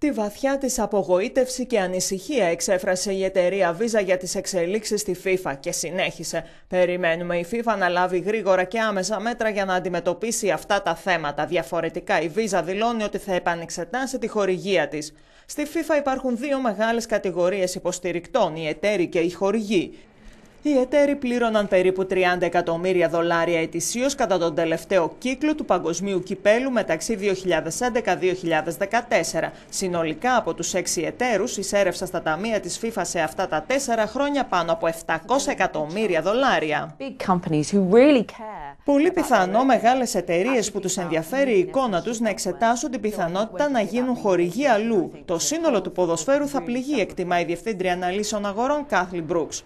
Τη βαθιά της απογοήτευση και ανησυχία εξέφρασε η εταιρεία Visa για τις εξελίξεις στη FIFA και συνέχισε. Περιμένουμε η FIFA να λάβει γρήγορα και άμεσα μέτρα για να αντιμετωπίσει αυτά τα θέματα. Διαφορετικά η Visa δηλώνει ότι θα επανεξετάσει τη χορηγία της. Στη FIFA υπάρχουν δύο μεγάλες κατηγορίες υποστηρικτών, οι εταίροι και οι χορηγοί. Οι εταίροι πλήρωναν περίπου 30 εκατομμύρια δολάρια ετησίως κατά τον τελευταίο κύκλο του παγκοσμίου κυπέλου μεταξύ 2011-2014. Συνολικά από τους έξι εταίρους εισέρευσαν στα ταμεία της FIFA σε αυτά τα 4 χρόνια πάνω από 700 εκατομμύρια δολάρια. Πολύ πιθανό μεγάλες εταιρείες που τους ενδιαφέρει η εικόνα τους να εξετάσουν την πιθανότητα να γίνουν χορηγοί αλλού. Το σύνολο του ποδοσφαίρου θα πληγεί, εκτιμά η Διευθύντρια Αναλύσεων Αγορών Κάθλι Μπρούξ.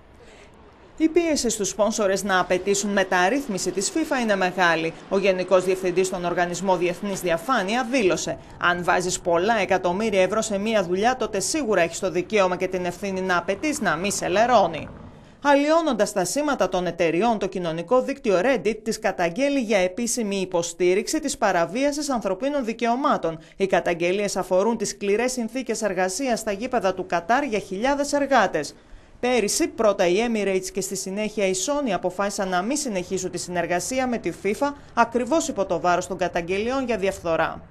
Η πίεση στους σπόνσορες να απαιτήσουν μεταρρύθμιση της FIFA είναι μεγάλη. Ο Γενικός Διευθυντής των Οργανισμό Διεθνής Διαφάνεια δήλωσε «Αν βάζεις πολλά εκατομμύρια ευρώ σε μία δουλειά, τότε σίγουρα έχεις το δικαίωμα και την ευθύνη να απαιτείς να μη σε λερώνει». τα σήματα των εταιριών, το κοινωνικό δίκτυο Reddit τις καταγγέλει για επίσημη υποστήριξη της παραβίασης ανθρωπίνων δικαιωμάτων. Οι καταγγελίες αφορούν τις σκληρές συνθήκες εργασίας στα γήπεδα του Κατάρ για χιλιάδες εργάτες. Πέρυσι, πρώτα η Emirates και στη συνέχεια η Sony αποφάσισαν να μην συνεχίσουν τη συνεργασία με τη FIFA ακριβώς υπό το βάρος των καταγγελιών για διαφθορά.